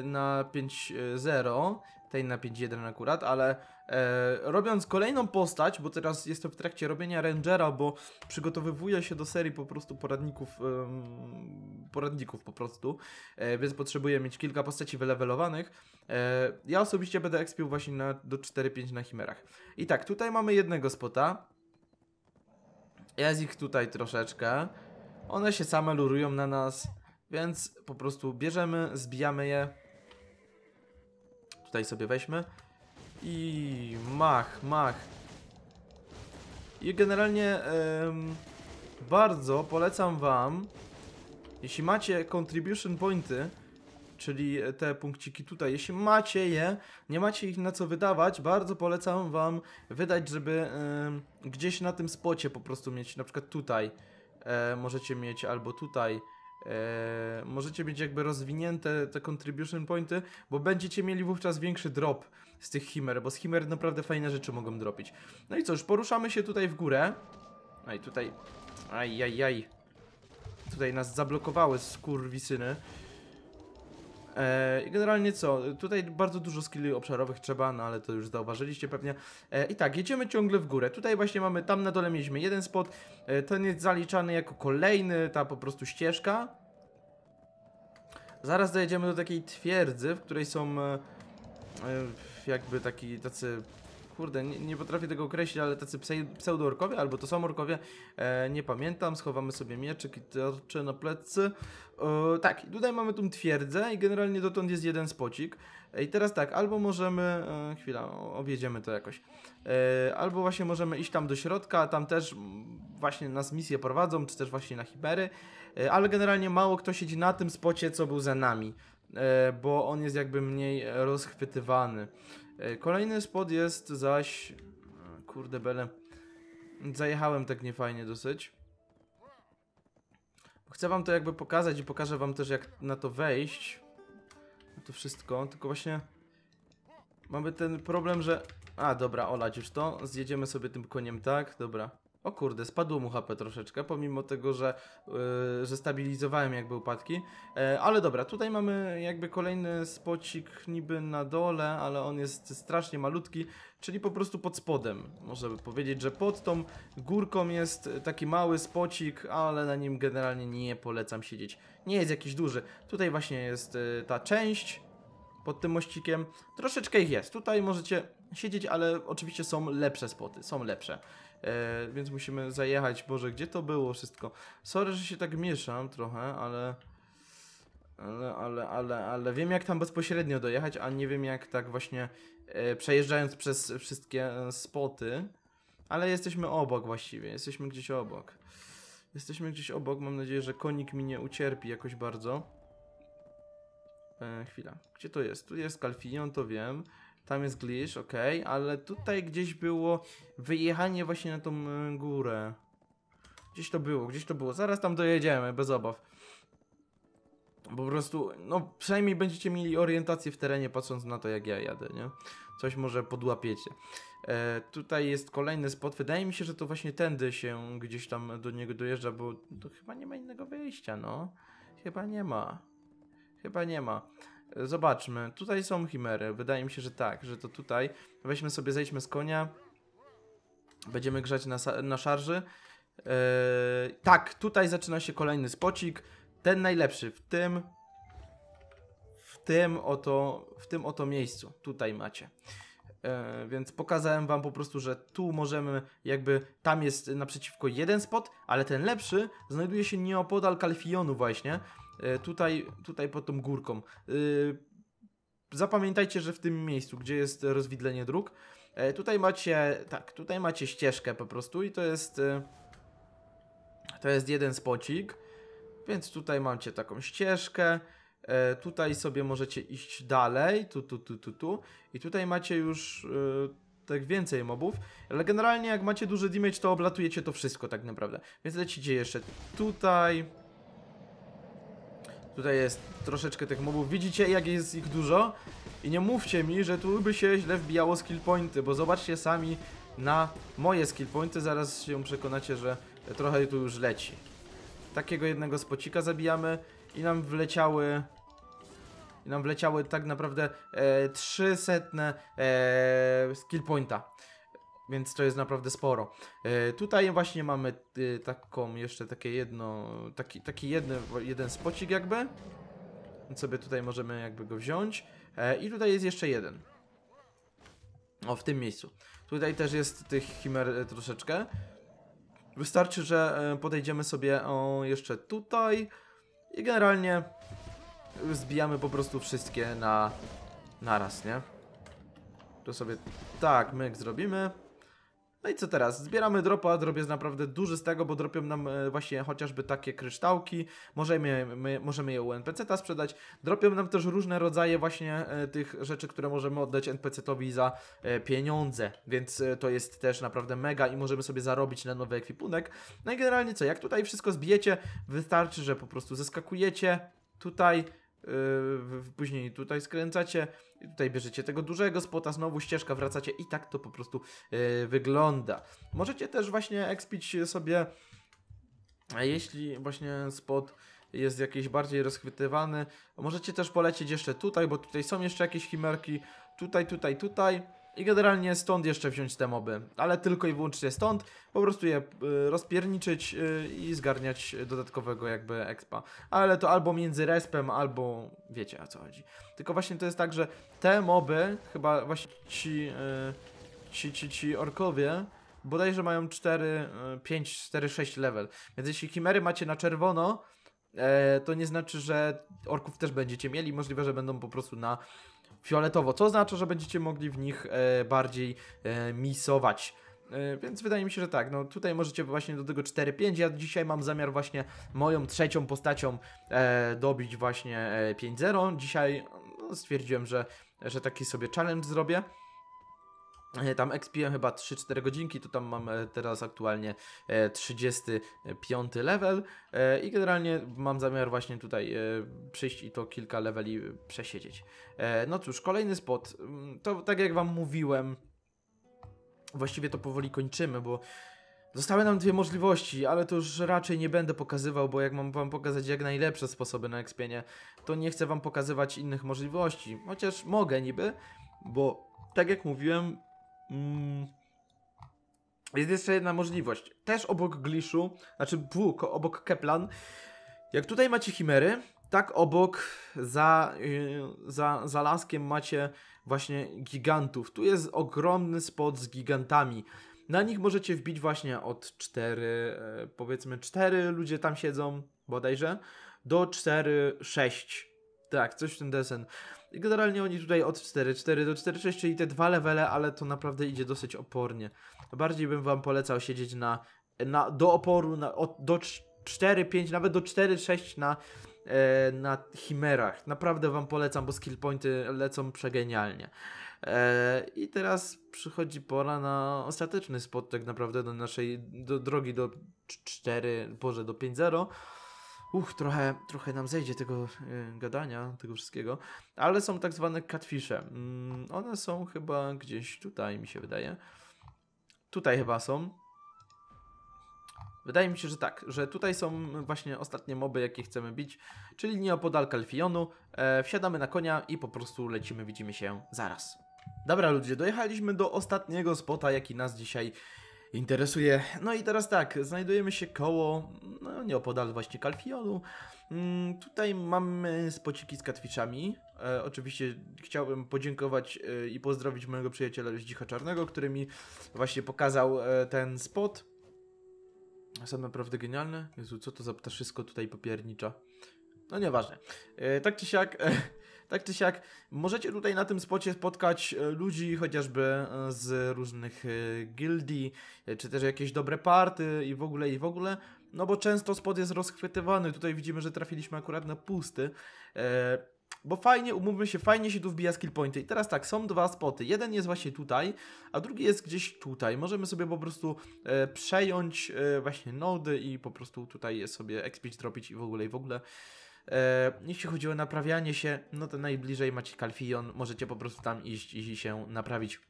na 5-0 tej na 5.1 akurat, ale e, robiąc kolejną postać, bo teraz jestem w trakcie robienia Rangera, bo przygotowywuję się do serii po prostu poradników, poradników po prostu, e, więc potrzebuję mieć kilka postaci wylewelowanych. E, ja osobiście będę ekspił właśnie na, do 4.5 na Chimerach. I tak, tutaj mamy jednego spota. Jest ich tutaj troszeczkę. One się same lurują na nas, więc po prostu bierzemy, zbijamy je tutaj sobie weźmy. I mach, mach. I generalnie ym, bardzo polecam wam, jeśli macie contribution pointy, czyli te punkciki tutaj, jeśli macie je, nie macie ich na co wydawać, bardzo polecam wam wydać, żeby ym, gdzieś na tym spocie po prostu mieć, na przykład tutaj. E, możecie mieć albo tutaj e, możecie mieć jakby rozwinięte te contribution pointy, bo będziecie mieli wówczas większy drop z tych Himer, bo z Himer naprawdę fajne rzeczy mogą dropić. No i cóż, poruszamy się tutaj w górę. Aj, tutaj... Ajajaj. Aj, aj. Tutaj nas zablokowały skurwisyny. E, I generalnie co? Tutaj bardzo dużo skilli obszarowych trzeba, no ale to już zauważyliście pewnie. E, I tak, jedziemy ciągle w górę. Tutaj właśnie mamy, tam na dole mieliśmy jeden spot. E, ten jest zaliczany jako kolejny, ta po prostu ścieżka. Zaraz dojedziemy do takiej twierdzy, w której są jakby taki, tacy kurde, nie, nie potrafię tego określić, ale tacy pseudo-orkowie, albo to są orkowie, e, nie pamiętam, schowamy sobie mieczyk i tarcze na plecy. E, tak, tutaj mamy tą twierdzę i generalnie dotąd jest jeden spocik. E, I teraz tak, albo możemy, e, chwila, objedziemy to jakoś, e, albo właśnie możemy iść tam do środka, tam też właśnie nas misje prowadzą, czy też właśnie na hibery, e, ale generalnie mało kto siedzi na tym spocie, co był za nami, e, bo on jest jakby mniej rozchwytywany. E, kolejny spot jest zaś... E, kurde bele. Zajechałem tak niefajnie dosyć. Chcę wam to jakby pokazać i pokażę wam też jak na to wejść. Na to wszystko, tylko właśnie... Mamy ten problem, że... A, dobra, olać już to. Zjedziemy sobie tym koniem, tak? Dobra o kurde, spadło mu HP troszeczkę, pomimo tego, że, yy, że stabilizowałem jakby upadki. E, ale dobra, tutaj mamy jakby kolejny spocik niby na dole, ale on jest strasznie malutki, czyli po prostu pod spodem. Można by powiedzieć, że pod tą górką jest taki mały spocik, ale na nim generalnie nie polecam siedzieć. Nie jest jakiś duży. Tutaj właśnie jest e, ta część pod tym mościkiem. Troszeczkę ich jest. Tutaj możecie siedzieć, ale oczywiście są lepsze spoty, są lepsze. E, więc musimy zajechać. Boże, gdzie to było wszystko? Sorry, że się tak mieszam trochę, ale... Ale, ale, ale, ale wiem jak tam bezpośrednio dojechać, a nie wiem jak tak właśnie e, przejeżdżając przez wszystkie e, spoty. Ale jesteśmy obok właściwie, jesteśmy gdzieś obok. Jesteśmy gdzieś obok, mam nadzieję, że konik mi nie ucierpi jakoś bardzo. E, chwila. Gdzie to jest? Tu jest Calfinion, to wiem. Tam jest Glisz, ok, ale tutaj gdzieś było wyjechanie właśnie na tą e, górę. Gdzieś to było, gdzieś to było. Zaraz tam dojedziemy, bez obaw. Po prostu, no przynajmniej będziecie mieli orientację w terenie, patrząc na to jak ja jadę, nie? Coś może podłapiecie. E, tutaj jest kolejny spot. Wydaje mi się, że to właśnie tędy się gdzieś tam do niego dojeżdża, bo to chyba nie ma innego wyjścia, no. Chyba nie ma. Chyba nie ma. Zobaczmy. Tutaj są chimery. Wydaje mi się, że tak, że to tutaj. Weźmy sobie, zejdźmy z konia. Będziemy grzać na, na szarży. Yy, tak, tutaj zaczyna się kolejny spocik. Ten najlepszy w tym w tym oto, w tym oto miejscu. Tutaj macie. Yy, więc pokazałem wam po prostu, że tu możemy jakby, tam jest naprzeciwko jeden spot, ale ten lepszy znajduje się nieopodal Kalfionu właśnie, E, tutaj, tutaj pod tą górką. E, zapamiętajcie, że w tym miejscu, gdzie jest rozwidlenie dróg, e, tutaj macie, tak, tutaj macie ścieżkę po prostu i to jest, to jest jeden spocik, więc tutaj macie taką ścieżkę, tutaj sobie możecie iść dalej, tu, tu, tu, tu, tu i tutaj macie już tak więcej mobów, ale generalnie jak macie duży damage, to oblatujecie to wszystko tak naprawdę, więc lecicie jeszcze tutaj, Tutaj jest troszeczkę tych mobów. Widzicie, jak jest ich dużo? I nie mówcie mi, że tu by się źle wbijało skill pointy, bo zobaczcie sami na moje skill pointy. Zaraz się przekonacie, że trochę tu już leci. Takiego jednego spocika zabijamy i nam wleciały... I nam wleciały tak naprawdę e, 300 e, skill pointa. Więc to jest naprawdę sporo. E, tutaj właśnie mamy e, taką jeszcze takie jedno, taki, taki jedno, jeden spocik jakby. Więc sobie tutaj możemy jakby go wziąć. E, I tutaj jest jeszcze jeden. O, w tym miejscu. Tutaj też jest tych chimer troszeczkę. Wystarczy, że podejdziemy sobie o, jeszcze tutaj. I generalnie zbijamy po prostu wszystkie na, na raz, nie? To sobie tak, myk zrobimy. No i co teraz? Zbieramy dropa, drop jest naprawdę duży z tego, bo dropią nam e, właśnie chociażby takie kryształki, możemy, my, możemy je u NPC-ta sprzedać, dropią nam też różne rodzaje właśnie e, tych rzeczy, które możemy oddać NPC-towi za e, pieniądze, więc to jest też naprawdę mega i możemy sobie zarobić na nowy ekwipunek. No i generalnie co, jak tutaj wszystko zbijecie, wystarczy, że po prostu zeskakujecie tutaj, Yy, później tutaj skręcacie, tutaj bierzecie tego dużego spota, znowu ścieżka, wracacie i tak to po prostu yy, wygląda. Możecie też właśnie ekspić sobie, jeśli właśnie spot jest jakiś bardziej rozchwytywany, możecie też polecieć jeszcze tutaj, bo tutaj są jeszcze jakieś chimerki, tutaj, tutaj, tutaj i generalnie stąd jeszcze wziąć te moby, ale tylko i wyłącznie stąd, po prostu je y, rozpierniczyć y, i zgarniać dodatkowego jakby expa. Ale to albo między respem, albo wiecie o co chodzi. Tylko właśnie to jest tak, że te moby, chyba właśnie ci, y, ci, ci, ci orkowie, bodajże mają 4, 5, 4, 6 level. Więc jeśli chimery macie na czerwono, e, to nie znaczy, że orków też będziecie mieli. Możliwe, że będą po prostu na fioletowo, co oznacza, że będziecie mogli w nich e, bardziej e, misować. E, więc wydaje mi się, że tak, no tutaj możecie właśnie do tego 4-5. Ja dzisiaj mam zamiar właśnie moją trzecią postacią dobić właśnie 5-0. Dzisiaj no, stwierdziłem, że, że taki sobie challenge zrobię. E, tam expiłem chyba 3-4 godzinki, to tam mam e, teraz aktualnie 35 e, level i generalnie mam zamiar właśnie tutaj przyjść i to kilka leveli przesiedzieć. No cóż, kolejny spot. Mm, to tak jak wam mówiłem, właściwie to powoli kończymy, bo Zostały nam dwie możliwości, ale to już raczej nie będę pokazywał, bo jak mam wam pokazać jak najlepsze sposoby na expienie, to nie chcę wam pokazywać innych możliwości. Chociaż mogę niby, bo tak jak mówiłem, Mm, jest jeszcze jedna możliwość. Też obok Gliszu, znaczy pół, obok Keplan. Jak tutaj macie Chimery, tak obok za, y, za, za laskiem macie właśnie gigantów. Tu jest ogromny spot z gigantami. Na nich możecie wbić właśnie od 4, e, powiedzmy 4 ludzie tam siedzą bodajże, do 4, 6. Tak, coś w ten desen. I generalnie oni tutaj od 4.4 do 4.6, czyli te dwa levele, ale to naprawdę idzie dosyć opornie. Bardziej bym wam polecał siedzieć na, na do oporu, na, od, do 4.5, nawet do 4.6 na, e, na chimerach. Naprawdę wam polecam, bo skill pointy lecą przegenialnie. E, I teraz przychodzi pora na ostateczny spot tak naprawdę do naszej do drogi do 4, boże do 5.0 uch, trochę, trochę nam zejdzie tego e, gadania, tego wszystkiego, ale są tak zwane catfishe. Mm, one są chyba gdzieś tutaj, mi się wydaje. Tutaj chyba są. Wydaje mi się, że tak, że tutaj są właśnie ostatnie moby, jakie chcemy bić, czyli nieopodal Kalfionu. E, wsiadamy na konia i po prostu lecimy, widzimy się zaraz. Dobra ludzie, dojechaliśmy do ostatniego spota, jaki nas dzisiaj interesuje. No i teraz tak, znajdujemy się koło, no nieopodal właśnie Kalfiolu. Mm, tutaj mamy spociki z katwiczami. E, oczywiście chciałbym podziękować e, i pozdrowić mojego przyjaciela Zdzicha Czarnego, który mi właśnie pokazał e, ten spot. Są naprawdę genialne. Jezu, co to za ptaszysko tutaj popiernicza? No nieważne. E, tak czy siak... E, tak czy siak, możecie tutaj na tym spocie spotkać e, ludzi chociażby e, z różnych e, gildii, czy też jakieś dobre party i w ogóle, i w ogóle. No bo często spot jest rozchwytywany. Tutaj widzimy, że trafiliśmy akurat na pusty. Bo fajnie, umówmy się, fajnie się tu wbija skill pointy. I teraz tak, są dwa spoty. Jeden jest właśnie tutaj, a drugi jest gdzieś tutaj. Możemy sobie po prostu e, przejąć e, właśnie nody i po prostu tutaj sobie expić dropić i w ogóle, i w ogóle. E, jeśli chodzi o naprawianie się, no to najbliżej macie Kalfion, możecie po prostu tam iść i się naprawić.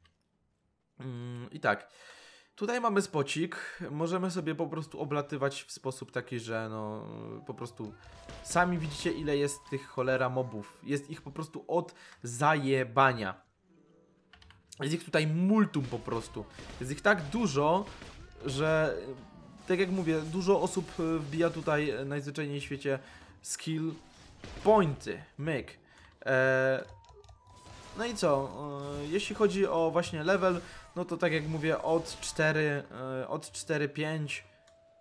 Mm, I tak. Tutaj mamy spocik, możemy sobie po prostu oblatywać w sposób taki, że no po prostu sami widzicie ile jest tych cholera mobów. Jest ich po prostu od zajebania. Jest ich tutaj multum po prostu. Jest ich tak dużo, że tak jak mówię, dużo osób wbija tutaj najzwyczajniej w świecie skill pointy, myk. Eee, no i co, eee, jeśli chodzi o właśnie level, no to tak jak mówię, od 4, eee, od 4, 5,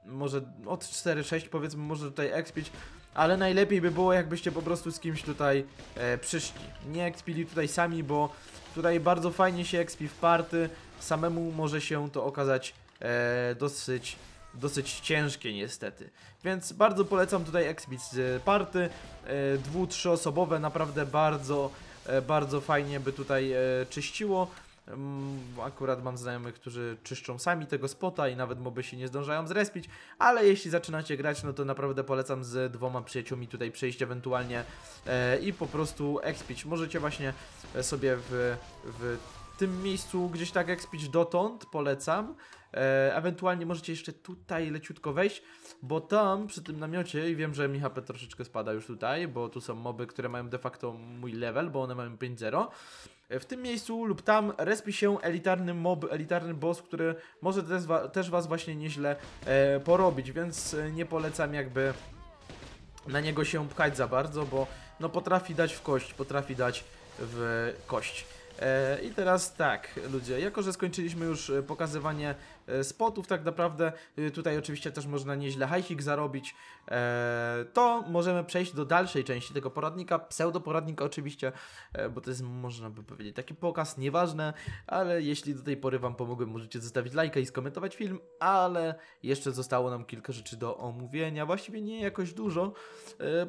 może od 4, 6 powiedzmy, może tutaj expić, ale najlepiej by było jakbyście po prostu z kimś tutaj e, przyszli. Nie expili tutaj sami, bo tutaj bardzo fajnie się expi w party, samemu może się to okazać e, dosyć dosyć ciężkie niestety. Więc bardzo polecam tutaj Exbits Party, e, dwu, trzyosobowe, naprawdę bardzo, e, bardzo fajnie by tutaj e, czyściło. Mm, akurat mam znajomych, którzy czyszczą sami tego spota i nawet moby się nie zdążają zrespić, ale jeśli zaczynacie grać, no to naprawdę polecam z dwoma przyjaciółmi tutaj przejść ewentualnie i po prostu expić. Możecie właśnie sobie w, w tym miejscu gdzieś tak expić dotąd, polecam, E, ewentualnie możecie jeszcze tutaj leciutko wejść, bo tam przy tym namiocie, i wiem, że mi HP troszeczkę spada już tutaj, bo tu są moby, które mają de facto mój level, bo one mają 5-0. E, w tym miejscu lub tam respi się elitarny mob, elitarny boss, który może też, wa też was właśnie nieźle e, porobić, więc e, nie polecam jakby na niego się pchać za bardzo, bo no potrafi dać w kość, potrafi dać w kość. E, I teraz tak, ludzie, jako że skończyliśmy już e, pokazywanie e, spotów, tak naprawdę tutaj oczywiście też można nieźle hajsik zarobić, to możemy przejść do dalszej części tego poradnika, pseudoporadnika oczywiście, bo to jest, można by powiedzieć, taki pokaz, nieważne, ale jeśli do tej pory Wam pomogłem, możecie zostawić lajka i skomentować film, ale jeszcze zostało nam kilka rzeczy do omówienia, właściwie nie jakoś dużo,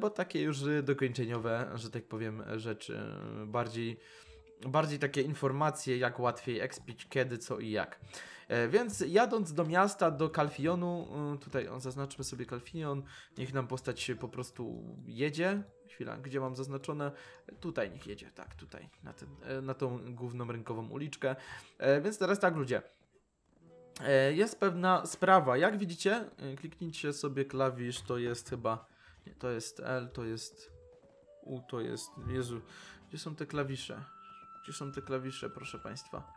bo takie już dokończeniowe, że tak powiem, rzeczy bardziej bardziej takie informacje, jak łatwiej expić, kiedy, co i jak. E, więc jadąc do miasta, do Kalfionu, e, tutaj zaznaczmy sobie Kalfion, niech nam postać po prostu jedzie. Chwila, gdzie mam zaznaczone? Tutaj niech jedzie, tak, tutaj, na, ten, na tą główną rynkową uliczkę. E, więc teraz tak, ludzie. Jest pewna sprawa. Jak widzicie, kliknijcie sobie klawisz, to jest chyba... Nie, to jest L, to jest... U, to jest... Jezu, gdzie są te klawisze? Gdzie są te klawisze, proszę Państwa?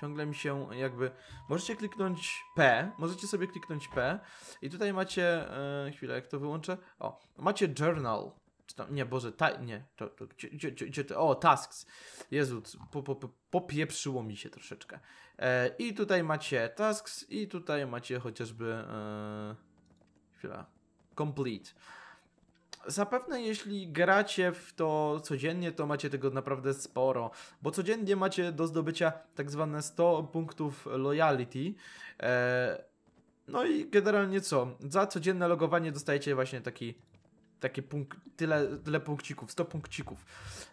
Ciągle mi się jakby... Możecie kliknąć P, możecie sobie kliknąć P i tutaj macie... Yy, chwilę, jak to wyłączę? O, macie Journal. Tam, nie, Boże, ta, nie, to, to, gdzie, gdzie, gdzie to, o, tasks, Jezu, po, po, popieprzyło mi się troszeczkę. E, I tutaj macie tasks i tutaj macie chociażby, e, chwila, complete. Zapewne jeśli gracie w to codziennie, to macie tego naprawdę sporo, bo codziennie macie do zdobycia tak zwane 100 punktów loyalty. E, no i generalnie co? Za codzienne logowanie dostajecie właśnie taki takie punk tyle, tyle punkcików, 100 punkcików.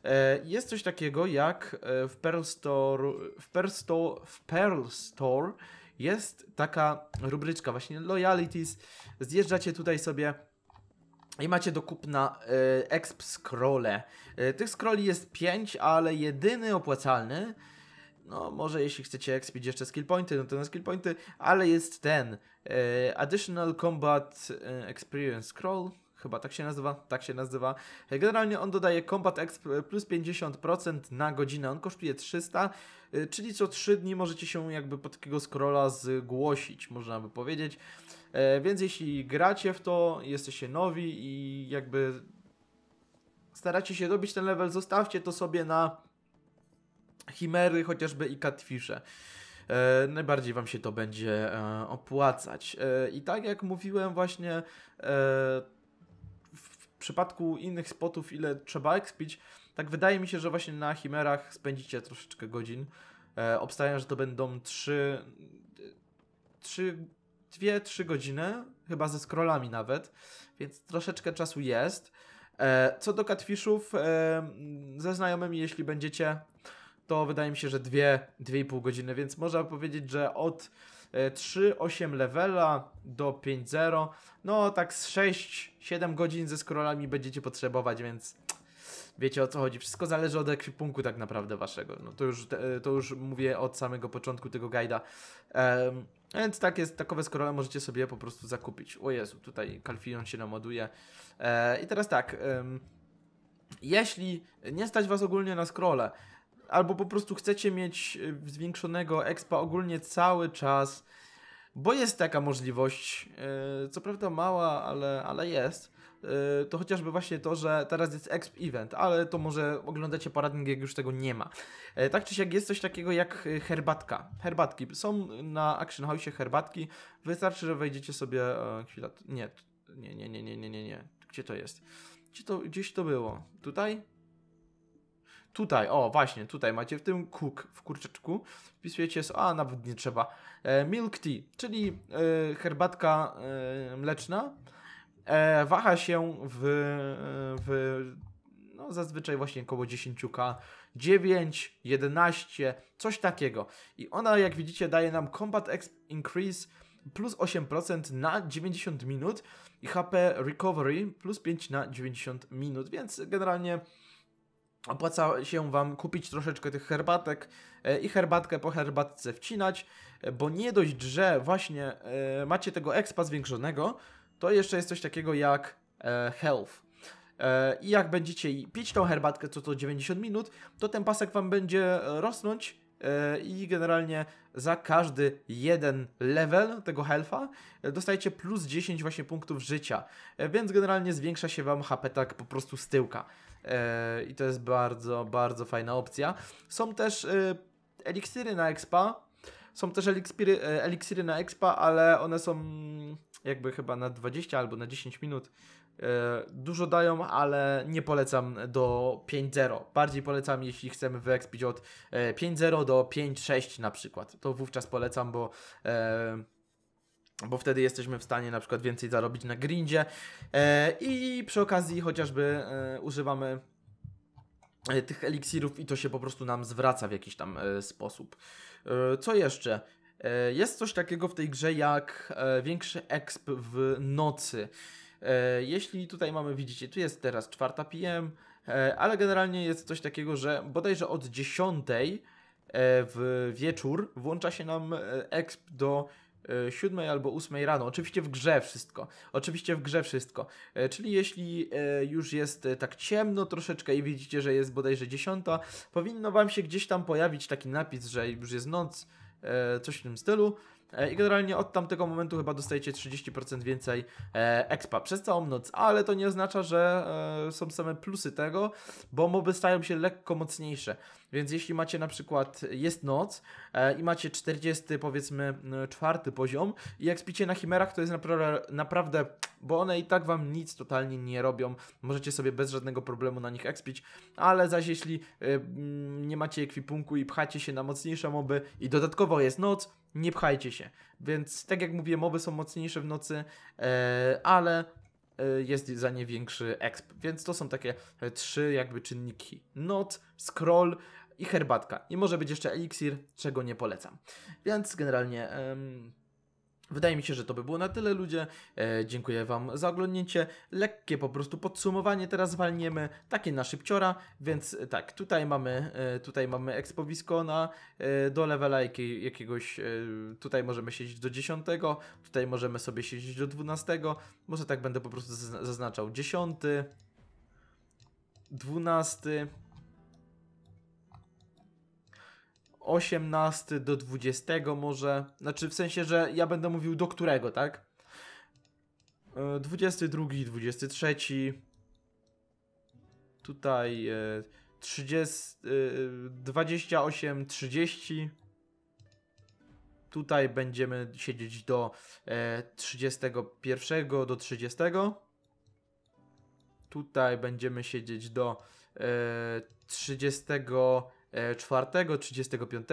E, jest coś takiego jak e, w Pearl Store, w Pearl Store, w Pearl Store jest taka rubryczka właśnie Loyalities. Zjeżdżacie tutaj sobie i macie do kupna y, exp scrolle. Y, tych scrolli jest 5, ale jedyny opłacalny, no może jeśli chcecie expić jeszcze skill pointy, no to na skill pointy, ale jest ten y, Additional Combat y, Experience Scroll. Chyba tak się nazywa, tak się nazywa. Generalnie on dodaje Combat Exp plus 50% na godzinę. On kosztuje 300, y, czyli co 3 dni możecie się jakby po takiego scrolla zgłosić, można by powiedzieć. E, więc jeśli gracie w to, jesteście nowi i jakby staracie się robić ten level, zostawcie to sobie na chimery chociażby i catfishe. E, najbardziej Wam się to będzie e, opłacać. E, I tak jak mówiłem właśnie e, w przypadku innych spotów, ile trzeba expić, tak wydaje mi się, że właśnie na chimerach spędzicie troszeczkę godzin. E, obstawiam, że to będą 3, 3 2-3 godziny, chyba ze scrollami nawet, więc troszeczkę czasu jest. E, co do katwiszów, e, ze znajomymi, jeśli będziecie, to wydaje mi się, że 2-2,5 godziny, więc można powiedzieć, że od 3-8 e, levela do 5-0, no tak z 6-7 godzin ze scrollami będziecie potrzebować, więc wiecie o co chodzi. Wszystko zależy od ekwipunku tak naprawdę waszego. No to już, to już mówię od samego początku tego guida. Um, więc tak jest, takowe skorole możecie sobie po prostu zakupić. O Jezu, tutaj Kalfion się namaduje. E, I teraz tak, jeśli nie stać Was ogólnie na skrole, albo po prostu chcecie mieć e, zwiększonego expa ogólnie cały czas, bo jest taka możliwość, e, co prawda mała, ale, ale jest, Y, to chociażby właśnie to, że teraz jest Exp Event, ale to może oglądacie poradnik, jak już tego nie ma. E, tak czy siak jest coś takiego jak y, herbatka. Herbatki. Są na Action House herbatki. Wystarczy, że wejdziecie sobie... E, chwila. Nie, nie, nie, nie, nie, nie, nie, nie. Gdzie to jest? Gdzie to, gdzieś to było? Tutaj? Tutaj, o właśnie, tutaj macie w tym cook w kurczeczku. Wpisujecie, a nawet nie trzeba. E, milk tea, czyli e, herbatka e, mleczna e, waha się w, w no zazwyczaj właśnie około 10K, 9, 11, coś takiego. I ona, jak widzicie, daje nam Combat Exp Increase plus 8% na 90 minut i HP Recovery plus 5 na 90 minut, więc generalnie opłaca się Wam kupić troszeczkę tych herbatek e, i herbatkę po herbatce wcinać, e, bo nie dość, że właśnie e, macie tego expa zwiększonego, to jeszcze jest coś takiego jak e, health. E, I jak będziecie pić tą herbatkę co to 90 minut, to ten pasek wam będzie e, rosnąć e, i generalnie za każdy jeden level tego healtha dostajecie plus 10 właśnie punktów życia. Więc generalnie zwiększa się wam HP tak po prostu z tyłka. I to jest bardzo, bardzo fajna opcja. Są też eliksiry na expa, są też eliksiry, eliksiry na expa, ale one są mm, jakby chyba na 20 albo na 10 minut. E, dużo dają, ale nie polecam do 5.0. Bardziej polecam, jeśli chcemy wyekspić od 5.0 e, do 5.6 na przykład. To wówczas polecam, bo e, bo wtedy jesteśmy w stanie na przykład więcej zarobić na grindzie i przy okazji chociażby używamy tych eliksirów i to się po prostu nam zwraca w jakiś tam sposób. Co jeszcze? E, jest coś takiego w tej grze jak e, większy exp w nocy. E, jeśli tutaj mamy, widzicie, tu jest teraz 4 PM, ale generalnie jest coś takiego, że bodajże od 10 w wieczór włącza się nam exp do 7 albo 8 rano. Oczywiście w grze wszystko. Oczywiście w grze wszystko. Czyli jeśli już jest tak ciemno troszeczkę i widzicie, że jest bodajże 10, powinno Wam się gdzieś tam pojawić taki napis, że już jest noc E, coś w tym stylu. E, I generalnie od tamtego momentu chyba dostajecie 30% więcej e, expa przez całą noc, ale to nie oznacza, że e, są same plusy tego, bo moby stają się lekko mocniejsze. Więc jeśli macie na przykład, jest noc i macie 40 powiedzmy czwarty poziom i jak spicie na chimerach to jest naprawdę, naprawdę, bo one i tak wam nic totalnie nie robią, możecie sobie bez żadnego problemu na nich expić, ale zaś jeśli nie macie ekwipunku i pchacie się na mocniejsze moby i dodatkowo jest noc, nie pchajcie się. Więc tak jak mówię, moby są mocniejsze w nocy, e, ale e, jest za nie większy exp. Więc to są takie e, trzy jakby czynniki. Noc, scroll i herbatka. I może być jeszcze eliksir, czego nie polecam. Więc generalnie... Um, Wydaje mi się, że to by było na tyle, ludzie. E, dziękuję Wam za oglądnięcie. Lekkie po prostu podsumowanie teraz walniemy, takie na szybciora, więc tak, tutaj mamy, e, tutaj mamy ekspowisko na e, do levela jakiegoś, e, tutaj możemy siedzieć do 10, tutaj możemy sobie siedzieć do 12, może tak będę po prostu zaznaczał 10, 12, 18 do 20 może. Znaczy w sensie, że ja będę mówił do którego, tak? 22, e, 23. Tutaj 30, 28, 30. Tutaj będziemy siedzieć do 31 e, do 30. Tutaj będziemy siedzieć do 30 e, 4, 35.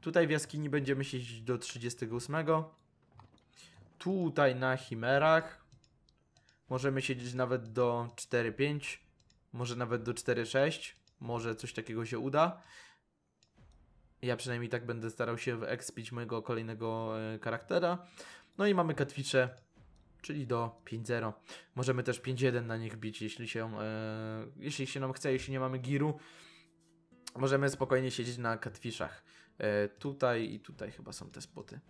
Tutaj w jaskini będziemy siedzieć do 38. Tutaj na Chimerach możemy siedzieć nawet do 4-5, może nawet do 4-6, może coś takiego się uda. Ja przynajmniej tak będę starał się wyekspić mojego kolejnego charaktera. E, no i mamy katwicze, czyli do 5-0. Możemy też 5-1 na nich bić, jeśli się, e, jeśli się nam chce, jeśli nie mamy giru możemy spokojnie siedzieć na catfishach. E, tutaj i tutaj chyba są te spoty.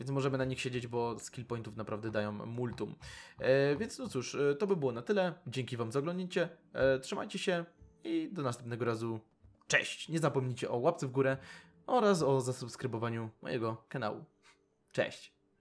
Więc możemy na nich siedzieć, bo skill pointów naprawdę dają multum. E, więc no cóż, e, to by było na tyle. Dzięki Wam za oglądnięcie. E, trzymajcie się i do następnego razu. Cześć! Nie zapomnijcie o łapce w górę oraz o zasubskrybowaniu mojego kanału. Cześć!